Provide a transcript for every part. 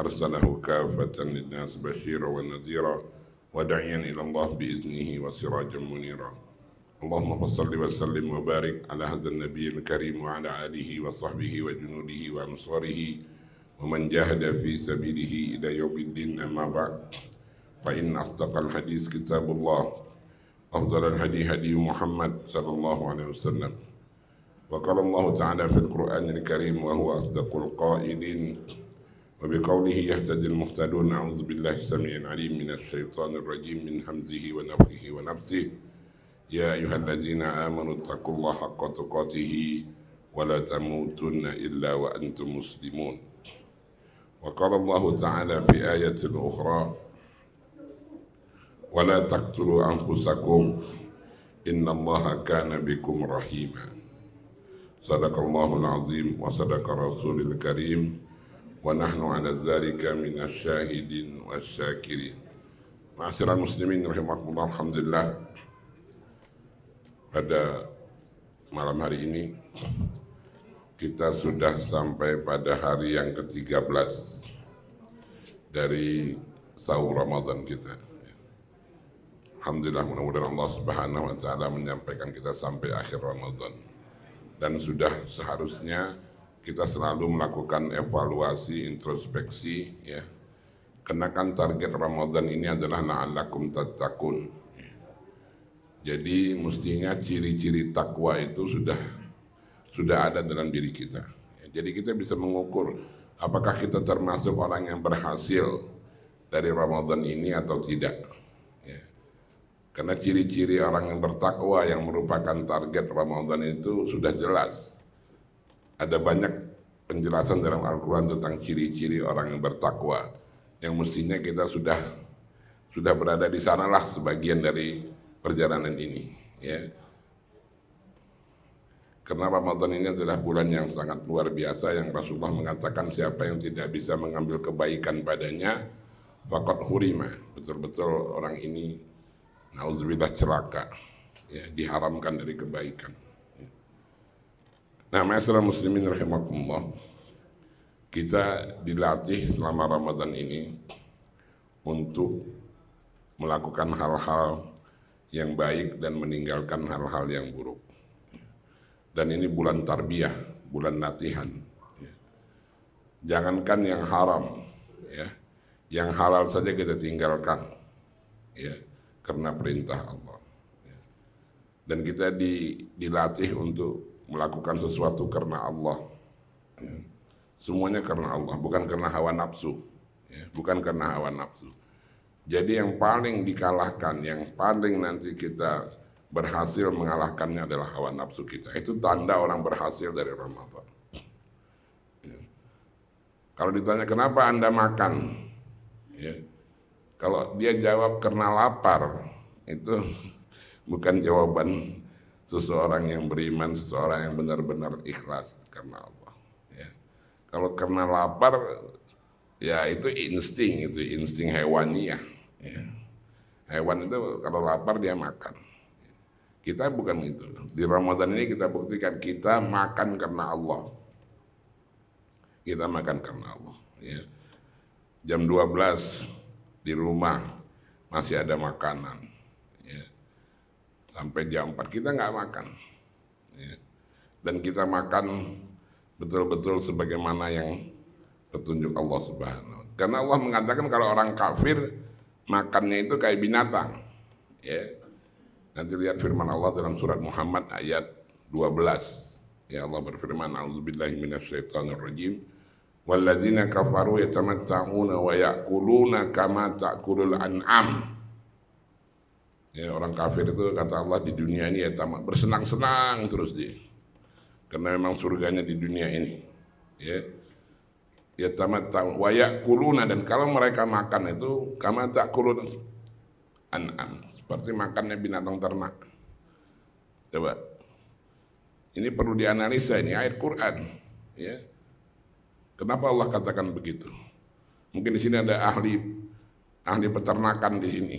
أرسله كافة للناس بشيرا ونذيرا ودعيا إلى الله بإذنه وسراجا منيرا اللهم فصل وسلم وبارك على هذا النبي الكريم وعلى آله وصحبه وجنوده وأنصاره ومن جاهد في سبيله إلى يوم الدين أما بعد فإن أصدق الحديث كتاب الله أفضل الهدي هدي محمد صلى الله عليه وسلم وقال الله تعالى في القرآن الكريم وهو أصدق القائلين وبقوله يهتدي المهتدون أعوذ بالله السميع العليم من الشيطان الرجيم من همزه ونفخه ونفسه يا أيها الذين آمنوا اتقوا الله حق تقاته ولا تموتن إلا وأنتم مسلمون وقال الله تعالى في آية أخرى ولا تقتلوا أنفسكم إن الله كان بكم رحيما صدق الله العظيم وصدق رسول الكريم wa nahnu ala dzalika minasyahidin wasyakirin. Ma'asyiral muslimin rahimakumullah alhamdulillah pada malam hari ini kita sudah sampai pada hari yang ke-13 dari sahur Ramadan kita. Alhamdulillah mudah-mudahan Allah Subhanahu wa taala menyampaikan kita sampai akhir Ramadan. Dan sudah seharusnya kita selalu melakukan evaluasi, introspeksi, ya. Kenakan target Ramadan ini adalah na'alakum tatakun. Jadi mestinya ciri-ciri takwa itu sudah sudah ada dalam diri kita. Jadi kita bisa mengukur apakah kita termasuk orang yang berhasil dari Ramadan ini atau tidak. Ya. Karena ciri-ciri orang yang bertakwa yang merupakan target Ramadan itu sudah jelas ada banyak penjelasan dalam Al-Quran tentang ciri-ciri orang yang bertakwa. Yang mestinya kita sudah sudah berada di sanalah sebagian dari perjalanan ini. Ya. Karena Ramadan ini adalah bulan yang sangat luar biasa yang Rasulullah mengatakan siapa yang tidak bisa mengambil kebaikan padanya, fakot hurima. Betul-betul orang ini, nauzubillah ceraka, ya, diharamkan dari kebaikan. Nah, masalah muslimin rahimakumullah. Kita dilatih selama Ramadan ini untuk melakukan hal-hal yang baik dan meninggalkan hal-hal yang buruk. Dan ini bulan tarbiyah, bulan latihan. Jangankan yang haram, ya. Yang halal saja kita tinggalkan. Ya, karena perintah Allah. Ya. Dan kita di, dilatih untuk melakukan sesuatu karena Allah. Semuanya karena Allah, bukan karena hawa nafsu. Ya, bukan karena hawa nafsu. Jadi yang paling dikalahkan, yang paling nanti kita berhasil mengalahkannya adalah hawa nafsu kita. Itu tanda orang berhasil dari Ramadan. Ya. Kalau ditanya kenapa Anda makan, ya. kalau dia jawab karena lapar, itu bukan jawaban seseorang yang beriman, seseorang yang benar-benar ikhlas karena Allah. Ya. Kalau karena lapar, ya itu insting, itu insting hewani ya. Hewan itu kalau lapar dia makan. Kita bukan itu. Di Ramadan ini kita buktikan kita makan karena Allah. Kita makan karena Allah. Ya. Jam 12 di rumah masih ada makanan sampai jam 4 kita nggak makan ya. dan kita makan betul-betul sebagaimana yang petunjuk Allah Subhanahu karena Allah mengatakan kalau orang kafir makannya itu kayak binatang ya nanti lihat firman Allah dalam surat Muhammad ayat 12 ya Allah berfirman auzubillahi minasyaitonirrajim wallazina kafaru yatamatta'una wa ya'kuluna kama ta'kulul an'am Ya, orang kafir itu kata Allah di dunia ini ya tamak bersenang-senang terus dia. Karena memang surganya di dunia ini. Ya. Ya tamat wayak kuluna dan kalau mereka makan itu kama tak kulun an, an seperti makannya binatang ternak. Coba. Ini perlu dianalisa ini ayat Quran, ya. Kenapa Allah katakan begitu? Mungkin di sini ada ahli ahli peternakan di sini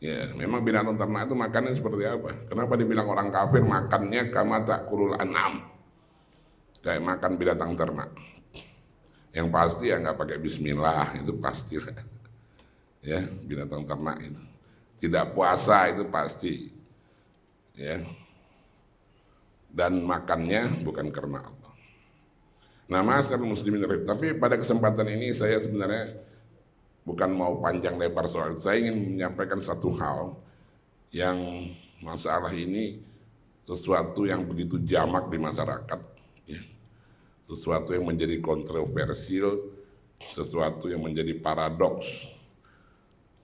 Ya, memang binatang ternak itu makannya seperti apa? Kenapa dibilang orang kafir makannya kama tak kurul enam Kayak makan binatang ternak. Yang pasti ya nggak pakai bismillah, itu pasti. Ya, binatang ternak itu. Tidak puasa itu pasti. Ya. Dan makannya bukan karena Allah. Nah, masyarakat muslimin, tapi pada kesempatan ini saya sebenarnya bukan mau panjang lebar soal Saya ingin menyampaikan satu hal yang masalah ini sesuatu yang begitu jamak di masyarakat, ya. sesuatu yang menjadi kontroversial, sesuatu yang menjadi paradoks,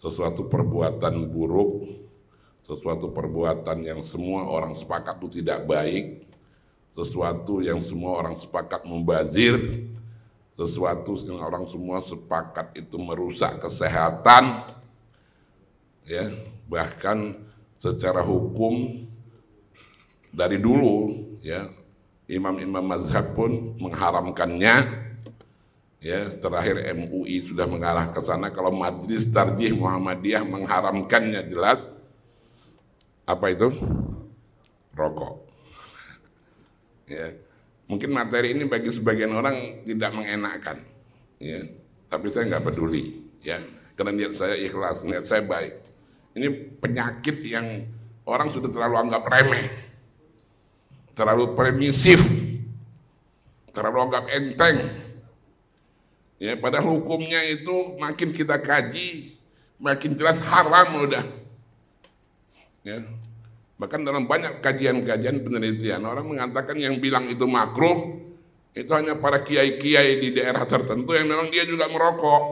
sesuatu perbuatan buruk, sesuatu perbuatan yang semua orang sepakat itu tidak baik, sesuatu yang semua orang sepakat membazir, sesuatu yang orang semua sepakat itu merusak kesehatan ya bahkan secara hukum dari dulu ya imam-imam mazhab pun mengharamkannya ya terakhir MUI sudah mengarah ke sana kalau Majelis Tarjih Muhammadiyah mengharamkannya jelas apa itu rokok ya Mungkin materi ini bagi sebagian orang tidak mengenakan, ya. Tapi saya nggak peduli, ya. Karena niat saya ikhlas, niat saya baik. Ini penyakit yang orang sudah terlalu anggap remeh, terlalu permisif, terlalu anggap enteng. Ya, padahal hukumnya itu makin kita kaji, makin jelas haram udah. Ya, Bahkan dalam banyak kajian-kajian penelitian orang mengatakan yang bilang itu makro itu hanya para kiai-kiai di daerah tertentu yang memang dia juga merokok.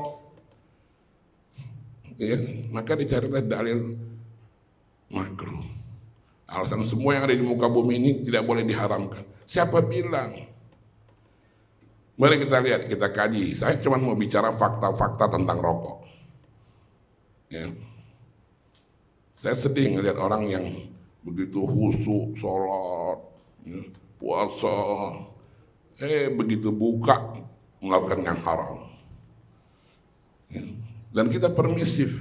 Ya, maka dicarilah dalil makro Alasan semua yang ada di muka bumi ini tidak boleh diharamkan. Siapa bilang? Mari kita lihat, kita kaji. Saya cuma mau bicara fakta-fakta tentang rokok. Ya. Saya sedih melihat orang yang begitu husuk sholat, ya, puasa, eh begitu buka melakukan yang haram. Ya. Dan kita permisif.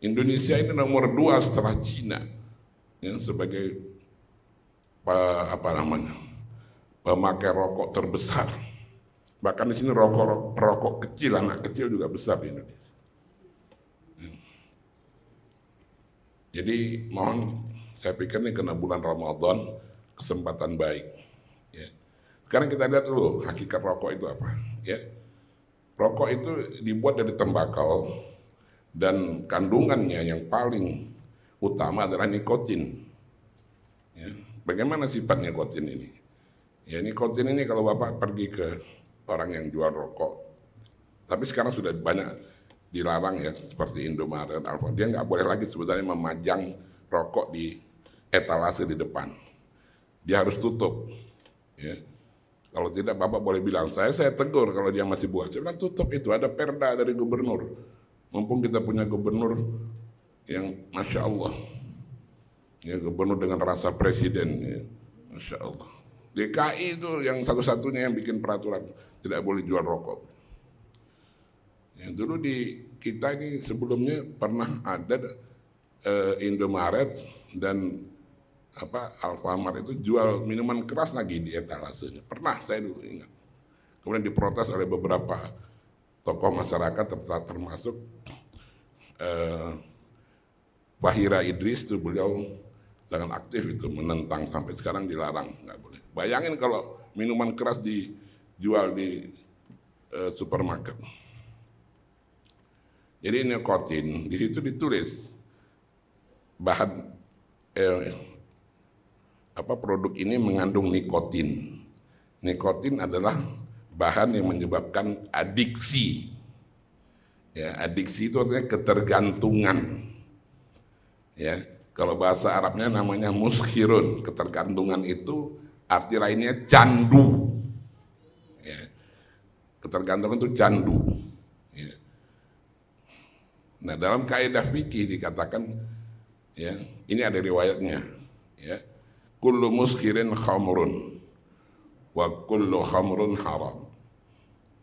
Indonesia ini nomor dua setelah Cina ya, sebagai apa namanya pemakai rokok terbesar. Bahkan di sini rokok perokok kecil anak kecil juga besar di Indonesia. Jadi mohon saya pikir ini kena bulan Ramadan kesempatan baik. Ya. Sekarang kita lihat dulu hakikat rokok itu apa. Ya. Rokok itu dibuat dari tembakau dan kandungannya yang paling utama adalah nikotin. Ya. Bagaimana sifat nikotin ini? Ya nikotin ini kalau bapak pergi ke orang yang jual rokok, tapi sekarang sudah banyak dilarang ya seperti Indomaret, Alfa Dia nggak boleh lagi sebenarnya memajang rokok di etalase di depan. Dia harus tutup. Ya. Kalau tidak Bapak boleh bilang, saya saya tegur kalau dia masih buat. Saya bilang tutup itu, ada perda dari gubernur. Mumpung kita punya gubernur yang Masya Allah. Ya, gubernur dengan rasa presiden. Ya. Masya Allah. DKI itu yang satu-satunya yang bikin peraturan. Tidak boleh jual rokok. Yang dulu di kita ini sebelumnya pernah ada uh, Indomaret dan apa Alfamart itu jual minuman keras lagi di etalasenya. Pernah saya dulu ingat. Kemudian diprotes oleh beberapa tokoh masyarakat termasuk uh, eh, Fahira Idris itu beliau sangat aktif itu menentang sampai sekarang dilarang nggak boleh. Bayangin kalau minuman keras dijual di uh, supermarket. Jadi nikotin di situ ditulis bahan eh, apa produk ini mengandung nikotin. Nikotin adalah bahan yang menyebabkan adiksi. Ya, adiksi itu artinya ketergantungan. Ya, kalau bahasa Arabnya namanya muskirun. Ketergantungan itu arti lainnya candu. Ya. Ketergantungan itu candu. Nah, dalam kaidah fikih dikatakan ya, ini ada riwayatnya ya. Kullu muskirin khamrun wa kullu khamrun haram.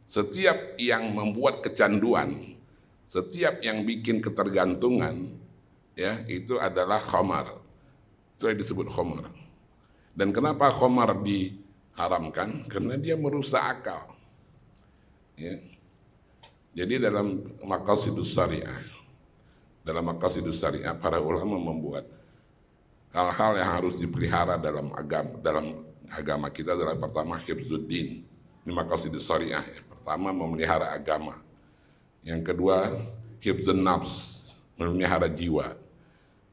Setiap yang membuat kecanduan, setiap yang bikin ketergantungan ya, itu adalah khamar. Itu yang disebut khamar. Dan kenapa khamar diharamkan? Karena dia merusak akal. Ya jadi dalam makasidus syariah, dalam maqasidus syariah para ulama membuat hal-hal yang harus dipelihara dalam agama dalam agama kita adalah pertama hibzuddin. Ini maqasidus syariah. Yang pertama memelihara agama. Yang kedua hibzun nafs, memelihara jiwa.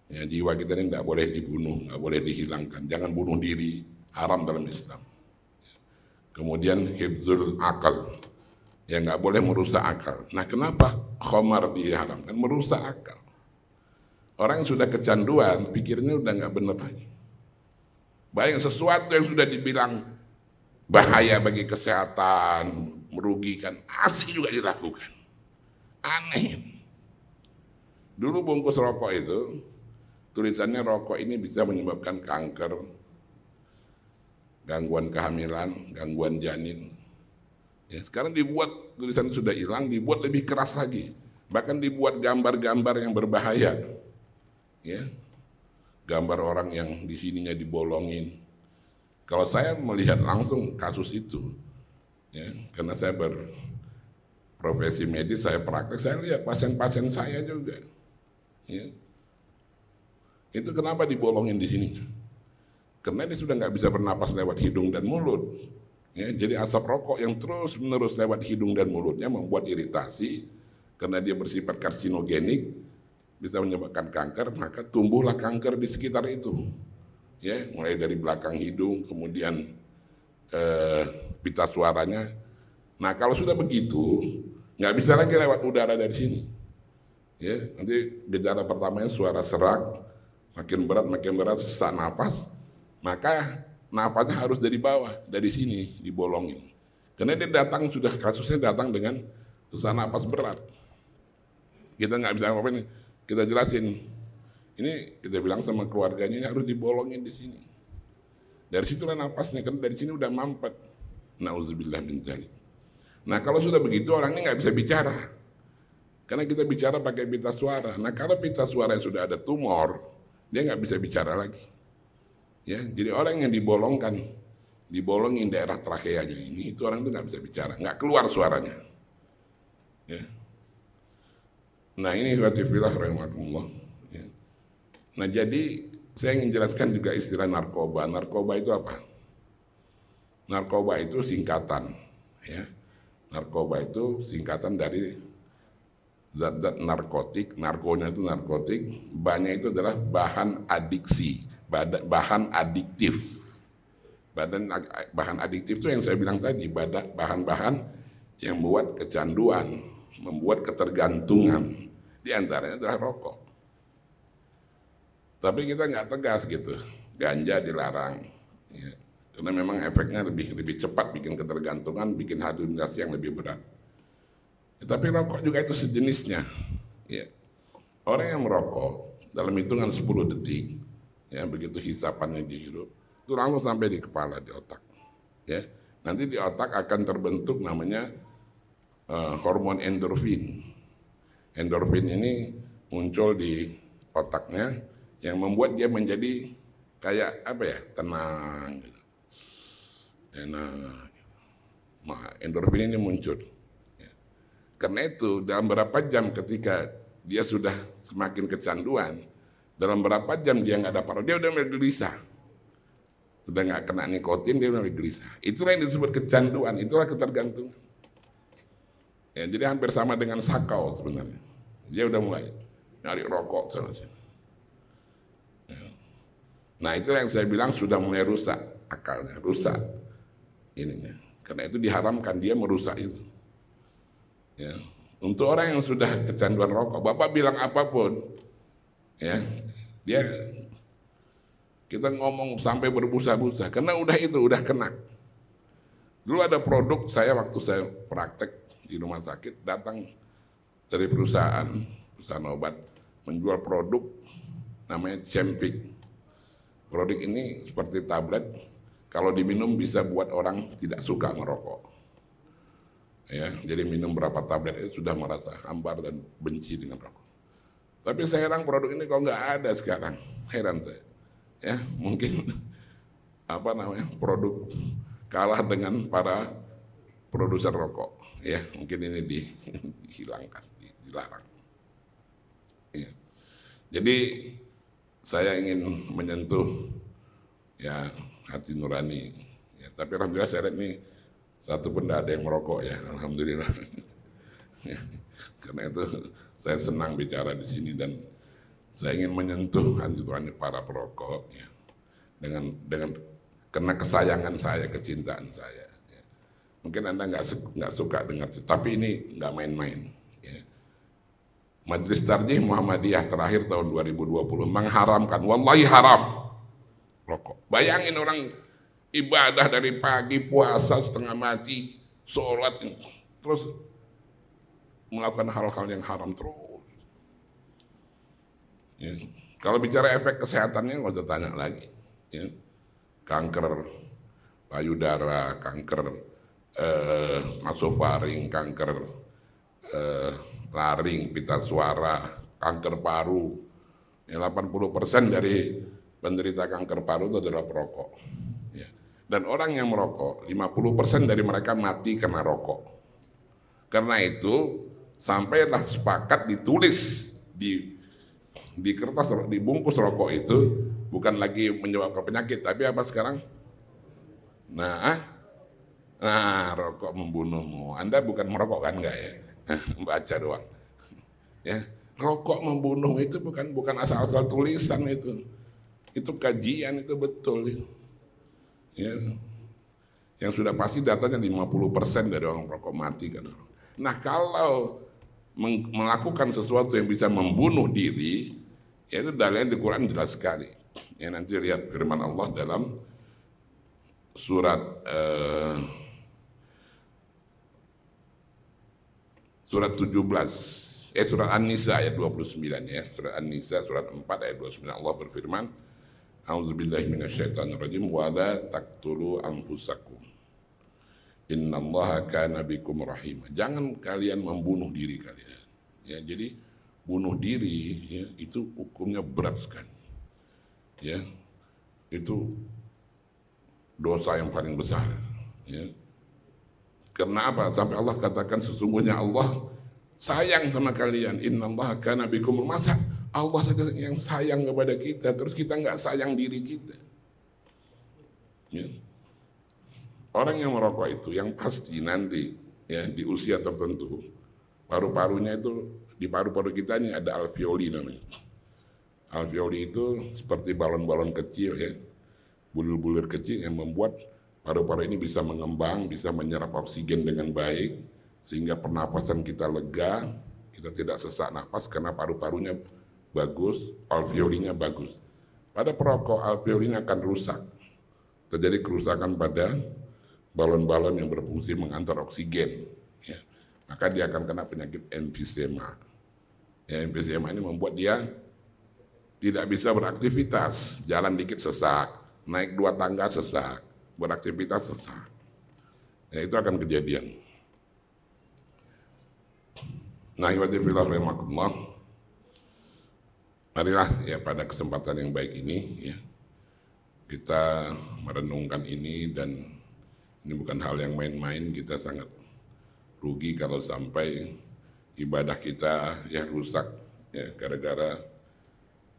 Ya, jiwa kita ini tidak boleh dibunuh, nggak boleh dihilangkan. Jangan bunuh diri, haram dalam Islam. Kemudian hibzul akal, Ya nggak boleh merusak akal. Nah kenapa khomar diharamkan? Merusak akal. Orang yang sudah kecanduan, pikirnya udah nggak bener lagi. Bayang sesuatu yang sudah dibilang bahaya bagi kesehatan, merugikan, asli juga dilakukan. Aneh. Dulu bungkus rokok itu, tulisannya rokok ini bisa menyebabkan kanker, gangguan kehamilan, gangguan janin, Ya, sekarang dibuat tulisan sudah hilang, dibuat lebih keras lagi. Bahkan dibuat gambar-gambar yang berbahaya. Ya. Gambar orang yang di sininya dibolongin. Kalau saya melihat langsung kasus itu, ya, karena saya berprofesi medis, saya praktek, saya lihat pasien-pasien saya juga. Ya. Itu kenapa dibolongin di sini? Karena dia sudah nggak bisa bernapas lewat hidung dan mulut Ya, jadi asap rokok yang terus menerus lewat hidung dan mulutnya membuat iritasi karena dia bersifat karsinogenik bisa menyebabkan kanker maka tumbuhlah kanker di sekitar itu ya mulai dari belakang hidung kemudian eh, pita suaranya nah kalau sudah begitu nggak bisa lagi lewat udara dari sini ya nanti gejala pertamanya suara serak makin berat makin berat sesak nafas maka Nafasnya harus dari bawah, dari sini dibolongin. Karena dia datang sudah kasusnya datang dengan susah nafas berat. Kita nggak bisa apa-apa nih. Kita jelasin. Ini kita bilang sama keluarganya ini harus dibolongin di sini. Dari situlah nafasnya karena dari sini udah mampet. Nauzubillah min zalik. Nah kalau sudah begitu orang ini nggak bisa bicara. Karena kita bicara pakai pita suara. Nah kalau pita suara yang sudah ada tumor, dia nggak bisa bicara lagi. Ya, jadi orang yang dibolongkan, dibolongin daerah trakeanya ini, itu orang itu nggak bisa bicara, nggak keluar suaranya. Ya. Nah ini khatibillah rahmatullah. Ya. Nah jadi saya ingin jelaskan juga istilah narkoba. Narkoba itu apa? Narkoba itu singkatan, ya. Narkoba itu singkatan dari zat-zat narkotik, narkonya itu narkotik, banyak itu adalah bahan adiksi bahan adiktif. Badan bahan adiktif itu yang saya bilang tadi, bahan-bahan yang membuat kecanduan, membuat ketergantungan. Di antaranya adalah rokok. Tapi kita nggak tegas gitu, ganja dilarang. Ya. Karena memang efeknya lebih lebih cepat bikin ketergantungan, bikin halusinasi yang lebih berat. Ya, tapi rokok juga itu sejenisnya. Ya. Orang yang merokok dalam hitungan 10 detik ya begitu hisapannya dihirup, itu langsung sampai di kepala di otak, ya. Nanti di otak akan terbentuk namanya uh, hormon endorfin. Endorfin ini muncul di otaknya yang membuat dia menjadi kayak apa ya tenang gitu. enak nah, endorfin ini muncul ya. karena itu dalam berapa jam ketika dia sudah semakin kecanduan dalam berapa jam dia nggak dapat, dia udah mulai gelisah. Udah nggak kena nikotin, dia mulai gelisah. Itulah yang disebut kecanduan, itulah ketergantungan. Ya, jadi hampir sama dengan sakau sebenarnya. Dia udah mulai nyari rokok sana ya. Nah itu yang saya bilang sudah mulai rusak akalnya, rusak ininya. Karena itu diharamkan dia merusak itu. Ya. Untuk orang yang sudah kecanduan rokok, Bapak bilang apapun, ya dia ya. kita ngomong sampai berbusa-busa karena udah itu udah kena. Dulu ada produk saya waktu saya praktek di rumah sakit datang dari perusahaan perusahaan obat menjual produk namanya Cempik. Produk ini seperti tablet kalau diminum bisa buat orang tidak suka ngerokok. Ya, jadi minum berapa tablet itu sudah merasa hambar dan benci dengan rokok. Tapi saya heran produk ini kok nggak ada sekarang. Heran saya. Ya, mungkin apa namanya produk kalah dengan para produser rokok. Ya, mungkin ini di, dihilangkan, dilarang. Ya. Jadi saya ingin menyentuh ya hati nurani. Ya, tapi alhamdulillah saya lihat nih satu pun tidak ada yang merokok ya, alhamdulillah. ya, karena itu saya senang bicara di sini dan saya ingin menyentuh hati banyak para perokok ya, dengan dengan karena kesayangan saya, kecintaan saya. Ya. Mungkin anda nggak nggak suka dengar, tapi ini nggak main-main. Ya. Majelis Tarjih Muhammadiyah terakhir tahun 2020 mengharamkan, wallahi haram rokok. Bayangin orang ibadah dari pagi puasa setengah mati sholat terus melakukan hal-hal yang haram terus. Ya. Kalau bicara efek kesehatannya nggak usah tanya lagi. Ya. Kanker payudara, kanker eh, nasofaring, kanker eh, laring, pita suara, kanker paru. Ya, 80% dari penderita kanker paru itu adalah perokok. Ya. Dan orang yang merokok, 50% dari mereka mati karena rokok. Karena itu Sampai sampailah sepakat ditulis di di kertas dibungkus rokok itu bukan lagi menyebabkan penyakit tapi apa sekarang nah ah, nah rokok membunuhmu anda bukan merokok kan enggak ya baca doang ya rokok membunuh itu bukan bukan asal-asal tulisan itu itu kajian itu betul ya yang sudah pasti datanya 50% dari orang rokok mati kan nah kalau melakukan sesuatu yang bisa membunuh diri, ya itu dalilnya di Quran jelas sekali. Ya nanti lihat firman Allah dalam surat uh, surat 17 eh surat An-Nisa ayat 29 ya, surat An-Nisa surat 4 ayat 29 Allah berfirman, A'udzubillahi minasyaitonirrajim wa la taqtulu anfusakum Innallaha kana bikum rahimah. Jangan kalian membunuh diri kalian. Ya, jadi bunuh diri ya, itu hukumnya berat sekali. Ya. Itu dosa yang paling besar, ya. Karena apa? Sampai Allah katakan sesungguhnya Allah sayang sama kalian. Innallaha kana bikum masa Allah saja yang sayang kepada kita, terus kita nggak sayang diri kita. Ya. Orang yang merokok itu yang pasti nanti ya di usia tertentu paru-parunya itu di paru-paru kita ini ada alveoli namanya. Alveoli itu seperti balon-balon kecil ya, bulir-bulir kecil yang membuat paru-paru ini bisa mengembang, bisa menyerap oksigen dengan baik, sehingga pernapasan kita lega, kita tidak sesak napas karena paru-parunya bagus, alveolinya bagus. Pada perokok, alveolinya akan rusak. Terjadi kerusakan pada balon-balon yang berfungsi mengantar oksigen. Ya. Maka dia akan kena penyakit emfisema. Ya, emfisema ini membuat dia tidak bisa beraktivitas. Jalan dikit sesak, naik dua tangga sesak, beraktivitas sesak. Ya, itu akan kejadian. Nah, ibadillah rahimahullah. Marilah ya pada kesempatan yang baik ini ya kita merenungkan ini dan ini bukan hal yang main-main, kita sangat rugi kalau sampai ibadah kita ya rusak ya gara-gara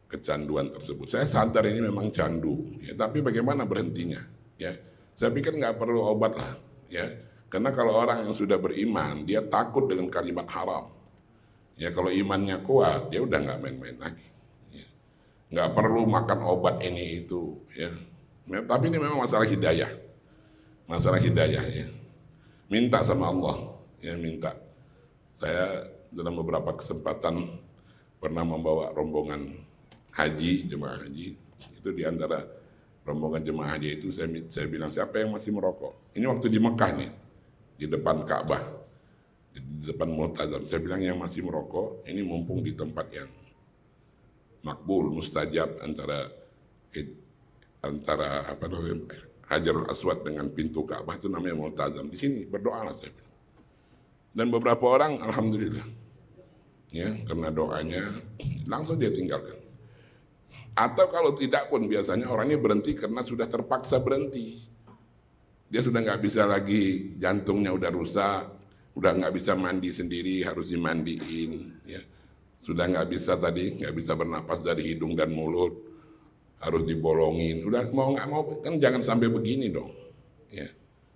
kecanduan tersebut. Saya sadar ini memang candu, ya, tapi bagaimana berhentinya? Ya, saya pikir nggak perlu obat lah, ya. Karena kalau orang yang sudah beriman, dia takut dengan kalimat haram. Ya kalau imannya kuat, dia udah nggak main-main lagi. Ya. perlu makan obat ini itu, ya. Nah, tapi ini memang masalah hidayah masalah hidayah ya, Minta sama Allah, ya minta. Saya dalam beberapa kesempatan pernah membawa rombongan haji, jemaah haji. Itu di antara rombongan jemaah haji itu saya, saya bilang siapa yang masih merokok? Ini waktu di Mekah nih, di depan Ka'bah, di depan Multazam. Saya bilang yang masih merokok, ini mumpung di tempat yang makbul, mustajab antara antara apa namanya Hajarul Aswad dengan pintu Ka'bah itu namanya multazam. Di sini berdoalah saya Dan beberapa orang alhamdulillah. Ya, karena doanya langsung dia tinggalkan. Atau kalau tidak pun biasanya orangnya berhenti karena sudah terpaksa berhenti. Dia sudah nggak bisa lagi, jantungnya udah rusak, udah nggak bisa mandi sendiri, harus dimandiin. Ya. Sudah nggak bisa tadi, nggak bisa bernapas dari hidung dan mulut harus dibolongin. Udah mau nggak mau kan jangan sampai begini dong. Ya.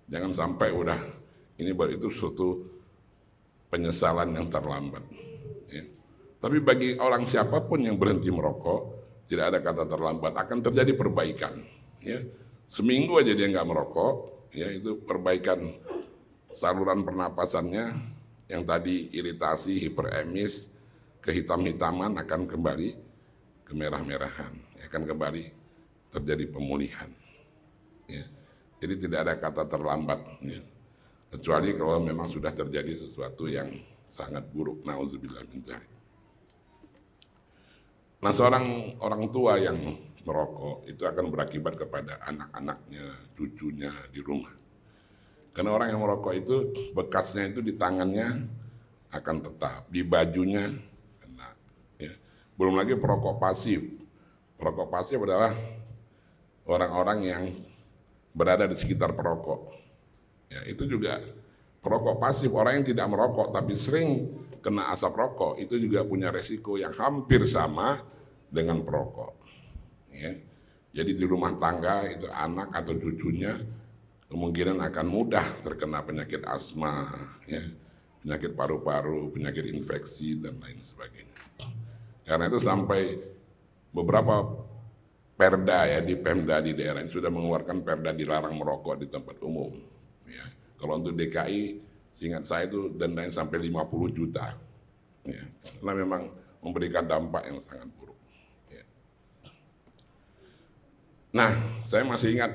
Jangan sampai udah ini baru itu suatu penyesalan yang terlambat. Ya. Tapi bagi orang siapapun yang berhenti merokok, tidak ada kata terlambat, akan terjadi perbaikan. Ya. Seminggu aja dia nggak merokok, ya itu perbaikan saluran pernapasannya yang tadi iritasi, hiperemis, kehitam-hitaman akan kembali kemerah-merahan akan ya, kembali terjadi pemulihan. Ya. Jadi tidak ada kata terlambat, ya. kecuali kalau memang sudah terjadi sesuatu yang sangat buruk. Nauzubillah min Nah seorang orang tua yang merokok itu akan berakibat kepada anak-anaknya, cucunya di rumah. Karena orang yang merokok itu bekasnya itu di tangannya akan tetap, di bajunya kena. Ya. Belum lagi perokok pasif, Perokok pasif adalah orang-orang yang berada di sekitar perokok. Ya, itu juga perokok pasif, orang yang tidak merokok tapi sering kena asap rokok, itu juga punya resiko yang hampir sama dengan perokok. Ya. Jadi di rumah tangga itu anak atau cucunya kemungkinan akan mudah terkena penyakit asma, ya, penyakit paru-paru, penyakit infeksi dan lain sebagainya. Karena itu sampai beberapa perda ya di Pemda di daerah ini sudah mengeluarkan perda dilarang merokok di tempat umum. Ya. Kalau untuk DKI, ingat saya itu dendanya sampai 50 juta. Ya. Karena memang memberikan dampak yang sangat buruk. Ya. Nah, saya masih ingat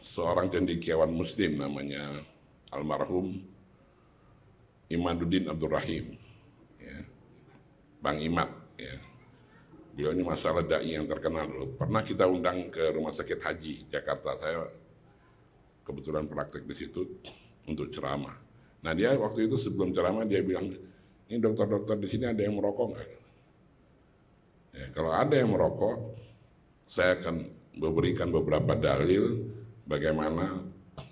seorang cendekiawan muslim namanya almarhum Imaduddin Abdul Rahim. Ya. Bang Imad. Ya beliau ini masalah dai yang terkenal dulu. Pernah kita undang ke Rumah Sakit Haji Jakarta. Saya kebetulan praktek di situ untuk ceramah. Nah dia waktu itu sebelum ceramah dia bilang, ini dokter-dokter di sini ada yang merokok nggak? Ya, kalau ada yang merokok, saya akan memberikan beberapa dalil bagaimana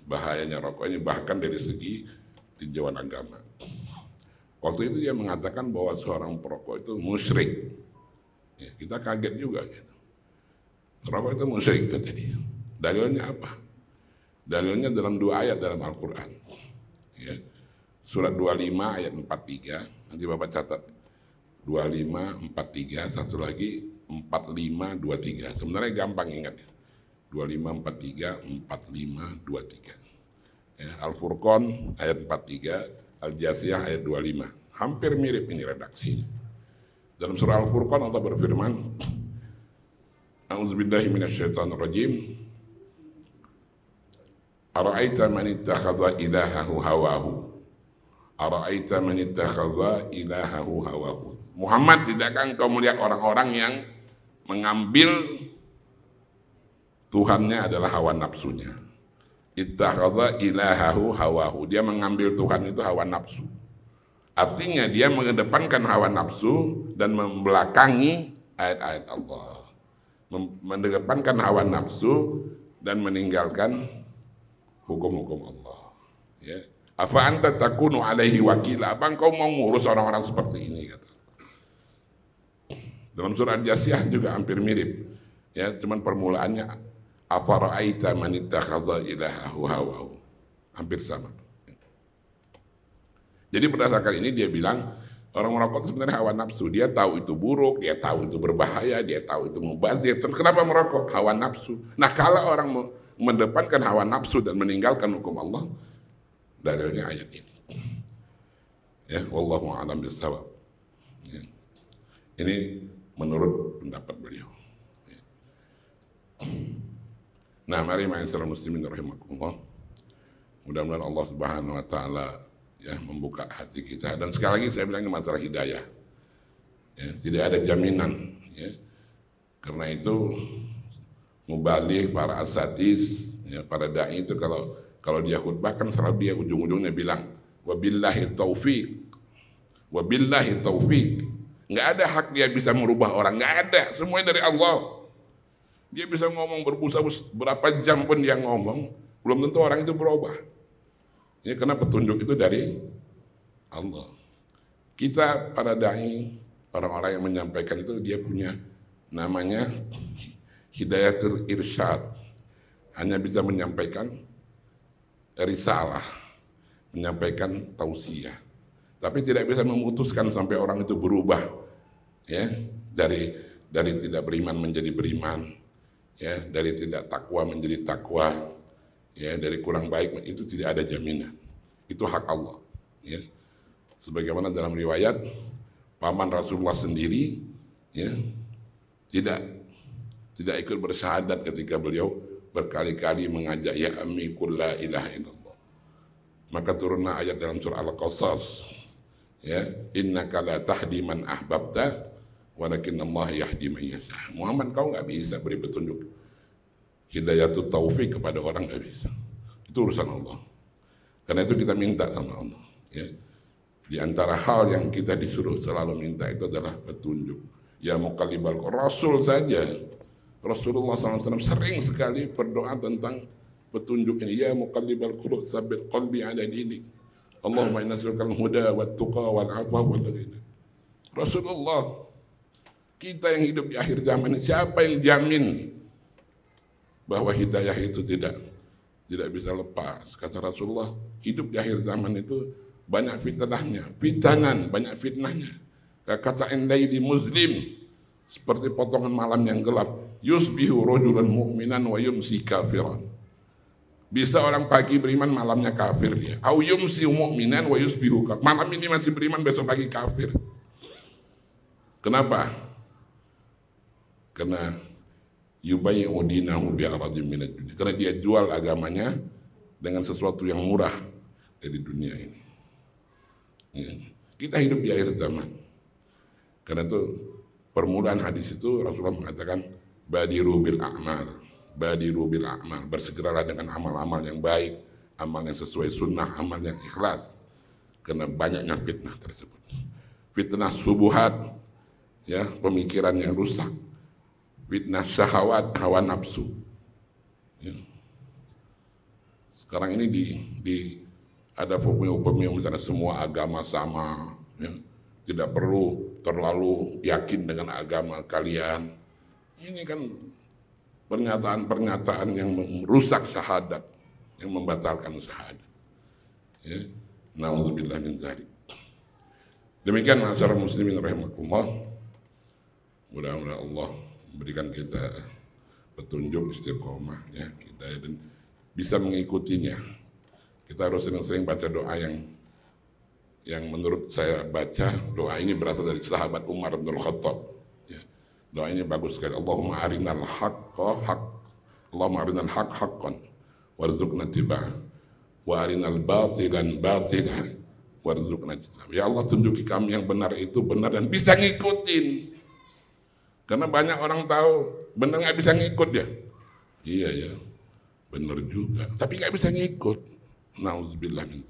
bahayanya rokok ini bahkan dari segi tinjauan agama. Waktu itu dia mengatakan bahwa seorang perokok itu musyrik. Ya, kita kaget juga gitu. Rokok itu musyrik kata dia. Dalilnya apa? Dalilnya dalam dua ayat dalam Al-Quran. Ya. Surat 25 ayat 43, nanti Bapak catat. 25, 43, satu lagi 45, 23. Sebenarnya gampang ingat ya. 25, 43, 45, 23. Ya, Al-Furqan ayat 43, Al-Jasiyah ayat 25. Hampir mirip ini redaksinya. Dalam surah Al-Furqan Allah berfirman, A'udzubillahi minasyaitonirrajim. Ara'aita man ittakhadha ilahahu hawahu. Ara'aita man ittakhadha ilahahu hawahu. Muhammad tidakkah engkau melihat orang-orang yang mengambil Tuhannya adalah hawa nafsunya. Ittakhadha ilahahu hawahu. Dia mengambil Tuhan itu hawa nafsu. Artinya dia mengedepankan hawa nafsu dan membelakangi ayat-ayat Allah. Mendepankan hawa nafsu dan meninggalkan hukum-hukum Allah. Ya. Apa anta takunu alaihi wakila? Apa engkau mau ngurus orang-orang seperti ini? Kata. Dalam surat Jasiyah juga hampir mirip. Ya, cuman permulaannya afara'aita man ilaha ilahahu Hampir sama. Jadi berdasarkan ini dia bilang orang merokok itu sebenarnya hawa nafsu. Dia tahu itu buruk, dia tahu itu berbahaya, dia tahu itu mubazir. Terus kenapa merokok? Hawa nafsu. Nah kalau orang mendepankan hawa nafsu dan meninggalkan hukum Allah, dalilnya ayat ini. Ya, Allah mu'alam bisawab. Ya. Ini menurut pendapat beliau. Ya. Nah, mari ma'asyiral muslimin rahimakumullah. Mudah-mudahan Allah Subhanahu wa taala ya membuka hati kita dan sekali lagi saya bilang ini masalah hidayah ya, tidak ada jaminan ya. karena itu mubalik para asatis ya, para dai itu kalau kalau dia khutbah kan selalu dia ujung-ujungnya bilang wabillahi taufik wabillahi taufik nggak ada hak dia bisa merubah orang nggak ada semuanya dari Allah dia bisa ngomong berbusa berapa jam pun dia ngomong belum tentu orang itu berubah Ya karena petunjuk itu dari Allah. Kita para dahi, orang-orang yang menyampaikan itu dia punya namanya hidayatul irsyad. Hanya bisa menyampaikan risalah, menyampaikan tausiah. Tapi tidak bisa memutuskan sampai orang itu berubah ya dari dari tidak beriman menjadi beriman ya dari tidak takwa menjadi takwa ya dari kurang baik itu tidak ada jaminan. Itu hak Allah. Ya. Sebagaimana dalam riwayat paman Rasulullah sendiri ya tidak tidak ikut bersyahadat ketika beliau berkali-kali mengajak ya ami kulla ilaha illallah. Maka turunlah ayat dalam surah Al-Qasas. Ya, innaka la tahdi man ahbabta walakin Allah yahdi man yasha. Muhammad kau nggak bisa beri petunjuk hidayatul taufik kepada orang nggak bisa. Itu urusan Allah. Karena itu kita minta sama Allah. Ya. Di antara hal yang kita disuruh selalu minta itu adalah petunjuk. Ya mukalibal Rasul saja. Rasulullah SAW sering sekali berdoa tentang petunjuk ini. Ya mukalibal qulub sabit qalbi ala ini. Allahumma inna nas'aluka huda wa tuqa wal afwa wal ghina. Rasulullah kita yang hidup di akhir zaman siapa yang jamin bahwa hidayah itu tidak tidak bisa lepas. Kata Rasulullah, hidup di akhir zaman itu banyak fitnahnya, fitanan, banyak fitnahnya. Kata endai di Muslim, seperti potongan malam yang gelap, yusbihu rojulan mu'minan wa yumsi kafiran. Bisa orang pagi beriman, malamnya kafir dia. Au yumsi mu'minan wa yusbihu kafir. Malam ini masih beriman, besok pagi kafir. Kenapa? Karena yubayi'u dinahu aradim minat dunia. Karena dia jual agamanya dengan sesuatu yang murah dari dunia ini. Ya. Kita hidup di akhir zaman. Karena itu permulaan hadis itu Rasulullah mengatakan badiru bil a'mal, badiru bil a'mal, bersegeralah dengan amal-amal yang baik, amal yang sesuai sunnah, amal yang ikhlas. Karena banyaknya fitnah tersebut. Fitnah subuhat, ya pemikiran yang rusak, fitnah syahwat hawa nafsu ya. sekarang ini di, di ada pemium-pemium misalnya semua agama sama ya. tidak perlu terlalu yakin dengan agama kalian ini kan pernyataan-pernyataan yang merusak syahadat yang membatalkan syahadat ya nauzubillah min zalik demikian masyarakat muslimin rahimakumullah mudah-mudahan Allah berikan kita petunjuk istiqomah ya kita ya, dan bisa mengikutinya kita harus sering-sering baca doa yang yang menurut saya baca doa ini berasal dari sahabat Umar bin Khattab ya. doa ini bagus sekali Allahumma arinal haqqa haq Allahumma arinal haq haqqan warzuqna tiba wa arinal batilan batilan warzuqna tiba'ah ya Allah tunjuki kami yang benar itu benar dan bisa ngikutin karena banyak orang tahu, benar nggak bisa ngikut ya. Iya ya, benar juga. Tapi nggak bisa ngikut. Nauzubillah min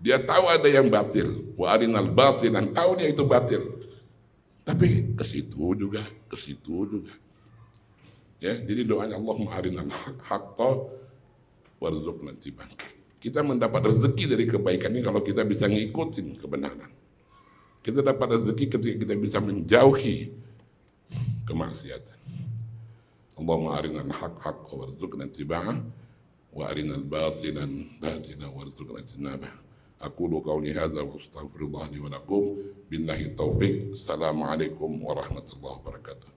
Dia tahu ada yang batil. Wa arinal batil dan tahu dia itu batil. Tapi ke situ juga, ke situ juga. Ya, jadi doanya Allah arinal hatta warzuqna bangkit. Kita mendapat rezeki dari kebaikan ini kalau kita bisa ngikutin kebenaran. Kita dapat rezeki ketika kita bisa menjauhi كمعصية اللهم أرنا الحق حقا وارزقنا اتباعه وأرنا الباطل باطلا وارزقنا اجتنابه أقول قولي هذا وأستغفر الله لي ولكم بالله التوفيق السلام عليكم ورحمة الله وبركاته